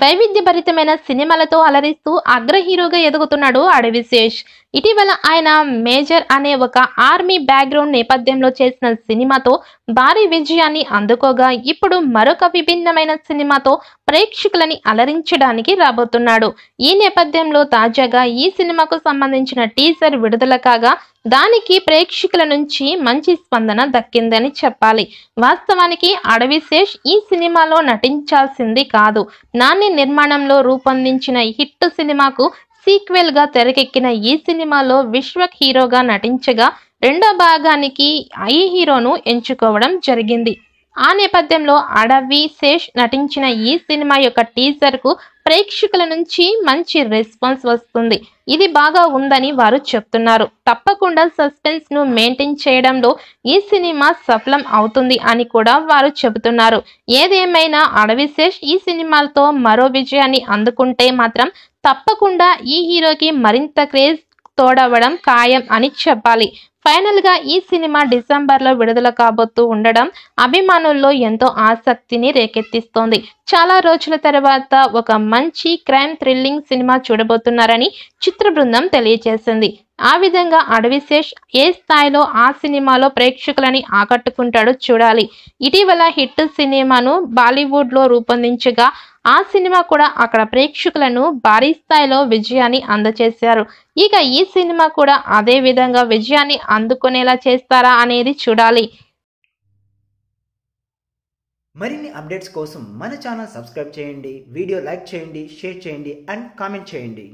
వైవిధ్యభరితమైన సినిమాలతో అలరిస్తూ అగ్ర హీరోగా ఎదుగుతున్నాడు అడవిశేష్ ఇటీవల ఆయన మేజర్ అనే ఒక ఆర్మీ బ్యాక్గ్రౌండ్ నేపథ్యంలో చేసిన సినిమాతో భారీ విజయాన్ని అందుకోగా ఇప్పుడు మరొక విభిన్నమైన సినిమాతో ప్రేక్షకులని అలరించడానికి రాబోతున్నాడు ఈ నేపథ్యంలో తాజాగా ఈ సినిమాకు సంబంధించిన టీజర్ విడుదల కాగా దానికి ప్రేక్షకుల నుంచి మంచి స్పందన దక్కిందని చెప్పాలి వాస్తవానికి అడవిశేష్ ఈ సినిమాలో నటించాల్సింది కాదు నాని నిర్మాణంలో రూపొందించిన హిట్ సినిమాకు సీక్వెల్ గా తెరకెక్కిన ఈ సినిమాలో విశ్వక్ హీరోగా నటించగా రెండో భాగానికి ఐ హీరోను ఎంచుకోవడం జరిగింది ఆ నేపథ్యంలో అడవి శేష్ నటించిన ఈ సినిమా యొక్క టీజర్కు ప్రేక్షకుల నుంచి మంచి రెస్పాన్స్ వస్తుంది ఇది బాగా ఉందని వారు చెప్తున్నారు తప్పకుండా సస్పెన్స్ను మెయింటైన్ చేయడంలో ఈ సినిమా సఫలం అవుతుంది అని కూడా వారు చెబుతున్నారు ఏదేమైనా అడవి శేష్ ఈ సినిమాలతో మరో విజయాన్ని అందుకుంటే మాత్రం తప్పకుండా ఈ హీరోకి మరింత క్రేజ్ తోడవడం ఖాయం అని చెప్పాలి ఫైనల్ గా ఈ సినిమా డిసెంబర్లో విడుదల కాబోతూ ఉండడం అభిమానుల్లో ఎంతో ఆసక్తిని రేకెత్తిస్తోంది చాలా రోజుల తర్వాత ఒక మంచి క్రైమ్ థ్రిల్లింగ్ సినిమా చూడబోతున్నారని చిత్ర బృందం తెలియజేసింది ఆ విధంగా అడవిశేష్ ఏ స్థాయిలో ఆ సినిమాలో ప్రేక్షకులని ఆకట్టుకుంటాడో చూడాలి ఇటీవల హిట్ సినిమాను బాలీవుడ్లో రూపొందించగా ఆ సినిమా కూడా అక్కడ ప్రేక్షకులను భారీ స్థాయిలో విజయాన్ని అందజేశారు ఇక ఈ సినిమా కూడా అదే విధంగా విజయాన్ని అందుకునేలా చేస్తారా అనేది చూడాలి మరిన్ని అప్డేట్స్ కోసం మన ఛానల్ సబ్స్క్రైబ్ చేయండి వీడియో లైక్ చేయండి షేర్ చేయండి అండ్ కామెంట్ చేయండి